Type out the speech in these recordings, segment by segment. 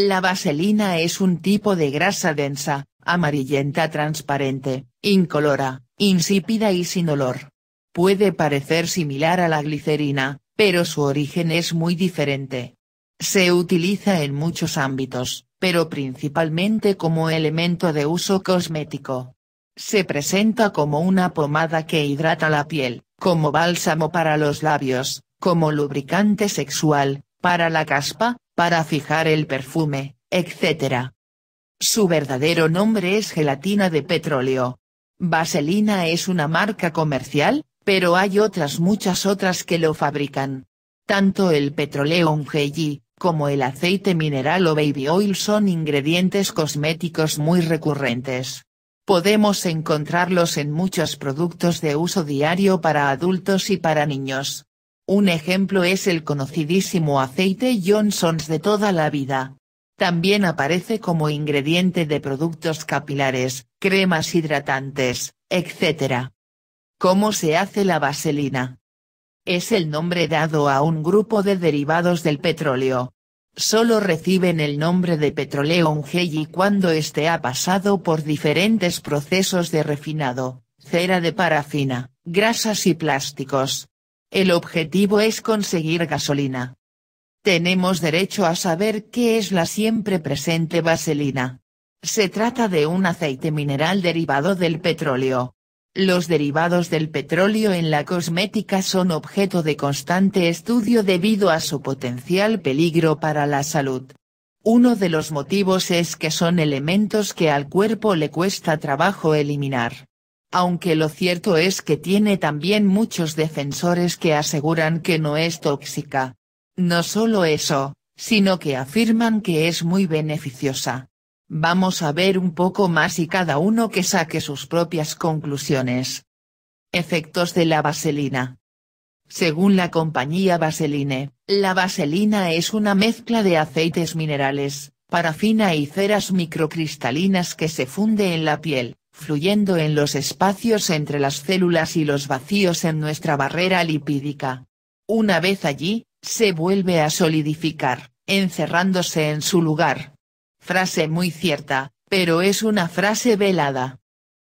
La vaselina es un tipo de grasa densa, amarillenta transparente, incolora, insípida y sin olor. Puede parecer similar a la glicerina, pero su origen es muy diferente. Se utiliza en muchos ámbitos, pero principalmente como elemento de uso cosmético. Se presenta como una pomada que hidrata la piel, como bálsamo para los labios, como lubricante sexual, para la caspa, para fijar el perfume, etc. Su verdadero nombre es gelatina de petróleo. Vaselina es una marca comercial, pero hay otras muchas otras que lo fabrican. Tanto el petróleo Ungeji, como el aceite mineral o baby oil son ingredientes cosméticos muy recurrentes. Podemos encontrarlos en muchos productos de uso diario para adultos y para niños. Un ejemplo es el conocidísimo aceite Johnson's de toda la vida. También aparece como ingrediente de productos capilares, cremas hidratantes, etc. ¿Cómo se hace la vaselina? Es el nombre dado a un grupo de derivados del petróleo. Solo reciben el nombre de petroleum jelly cuando este ha pasado por diferentes procesos de refinado, cera de parafina, grasas y plásticos. El objetivo es conseguir gasolina. Tenemos derecho a saber qué es la siempre presente vaselina. Se trata de un aceite mineral derivado del petróleo. Los derivados del petróleo en la cosmética son objeto de constante estudio debido a su potencial peligro para la salud. Uno de los motivos es que son elementos que al cuerpo le cuesta trabajo eliminar aunque lo cierto es que tiene también muchos defensores que aseguran que no es tóxica. No solo eso, sino que afirman que es muy beneficiosa. Vamos a ver un poco más y cada uno que saque sus propias conclusiones. Efectos de la vaselina. Según la compañía Vaseline, la vaselina es una mezcla de aceites minerales, parafina y ceras microcristalinas que se funde en la piel, fluyendo en los espacios entre las células y los vacíos en nuestra barrera lipídica. Una vez allí, se vuelve a solidificar, encerrándose en su lugar. Frase muy cierta, pero es una frase velada.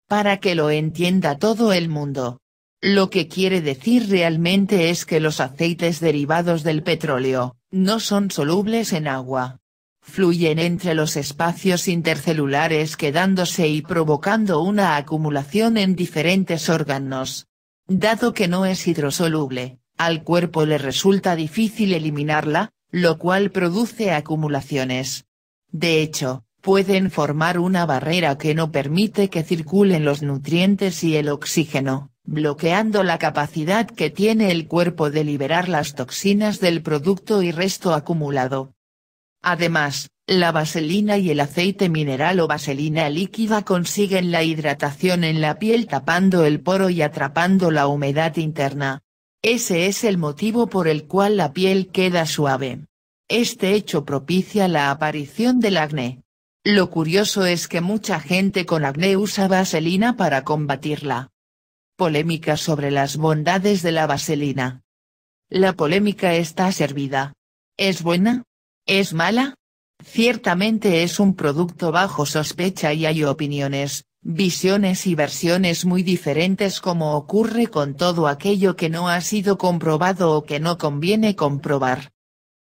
Para que lo entienda todo el mundo. Lo que quiere decir realmente es que los aceites derivados del petróleo, no son solubles en agua fluyen entre los espacios intercelulares quedándose y provocando una acumulación en diferentes órganos. Dado que no es hidrosoluble, al cuerpo le resulta difícil eliminarla, lo cual produce acumulaciones. De hecho, pueden formar una barrera que no permite que circulen los nutrientes y el oxígeno, bloqueando la capacidad que tiene el cuerpo de liberar las toxinas del producto y resto acumulado. Además, la vaselina y el aceite mineral o vaselina líquida consiguen la hidratación en la piel tapando el poro y atrapando la humedad interna. Ese es el motivo por el cual la piel queda suave. Este hecho propicia la aparición del acné. Lo curioso es que mucha gente con acné usa vaselina para combatirla. Polémica sobre las bondades de la vaselina. La polémica está servida. ¿Es buena? ¿Es mala? Ciertamente es un producto bajo sospecha y hay opiniones, visiones y versiones muy diferentes como ocurre con todo aquello que no ha sido comprobado o que no conviene comprobar.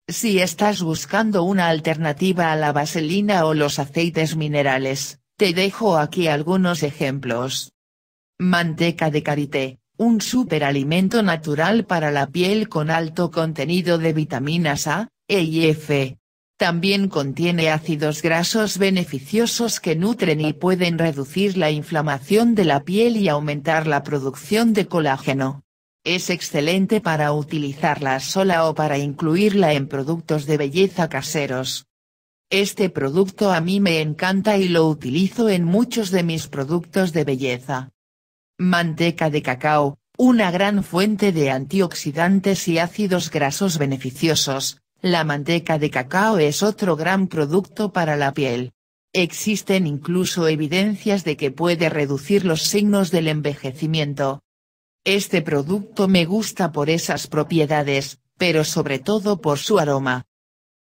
Si estás buscando una alternativa a la vaselina o los aceites minerales, te dejo aquí algunos ejemplos. Manteca de karité, un superalimento natural para la piel con alto contenido de vitaminas A, e También contiene ácidos grasos beneficiosos que nutren y pueden reducir la inflamación de la piel y aumentar la producción de colágeno. Es excelente para utilizarla sola o para incluirla en productos de belleza caseros. Este producto a mí me encanta y lo utilizo en muchos de mis productos de belleza. Manteca de cacao, una gran fuente de antioxidantes y ácidos grasos beneficiosos, la manteca de cacao es otro gran producto para la piel. Existen incluso evidencias de que puede reducir los signos del envejecimiento. Este producto me gusta por esas propiedades, pero sobre todo por su aroma.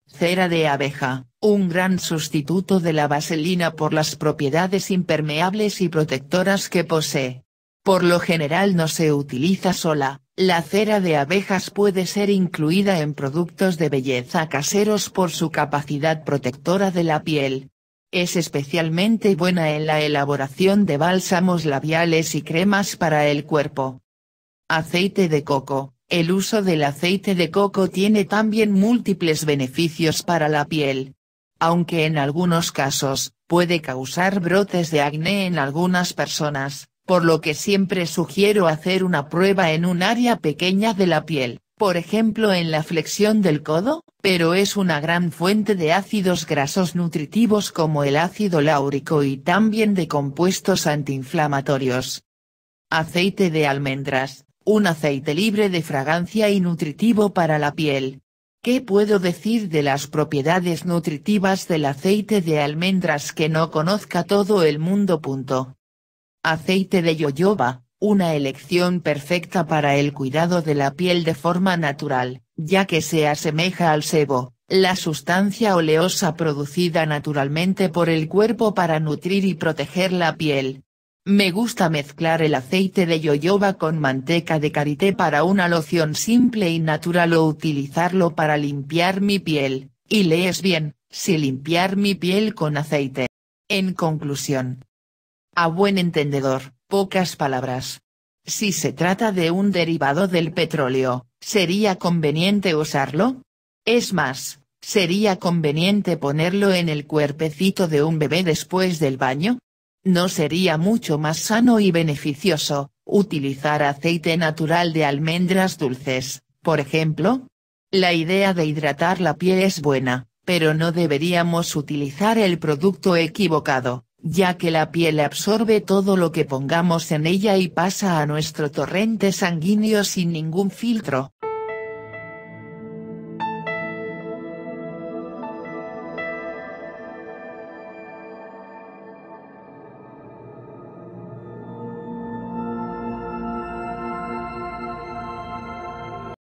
Cera de abeja, un gran sustituto de la vaselina por las propiedades impermeables y protectoras que posee. Por lo general no se utiliza sola, la cera de abejas puede ser incluida en productos de belleza caseros por su capacidad protectora de la piel. Es especialmente buena en la elaboración de bálsamos labiales y cremas para el cuerpo. Aceite de coco. El uso del aceite de coco tiene también múltiples beneficios para la piel. Aunque en algunos casos, puede causar brotes de acné en algunas personas por lo que siempre sugiero hacer una prueba en un área pequeña de la piel, por ejemplo en la flexión del codo, pero es una gran fuente de ácidos grasos nutritivos como el ácido láurico y también de compuestos antiinflamatorios. Aceite de almendras, un aceite libre de fragancia y nutritivo para la piel. ¿Qué puedo decir de las propiedades nutritivas del aceite de almendras que no conozca todo el mundo? Aceite de yoyoba, una elección perfecta para el cuidado de la piel de forma natural, ya que se asemeja al sebo, la sustancia oleosa producida naturalmente por el cuerpo para nutrir y proteger la piel. Me gusta mezclar el aceite de yoyoba con manteca de karité para una loción simple y natural o utilizarlo para limpiar mi piel, y lees bien, si limpiar mi piel con aceite. En conclusión, a buen entendedor, pocas palabras. Si se trata de un derivado del petróleo, ¿sería conveniente usarlo? Es más, ¿sería conveniente ponerlo en el cuerpecito de un bebé después del baño? ¿No sería mucho más sano y beneficioso, utilizar aceite natural de almendras dulces, por ejemplo? La idea de hidratar la piel es buena, pero no deberíamos utilizar el producto equivocado, ya que la piel absorbe todo lo que pongamos en ella y pasa a nuestro torrente sanguíneo sin ningún filtro.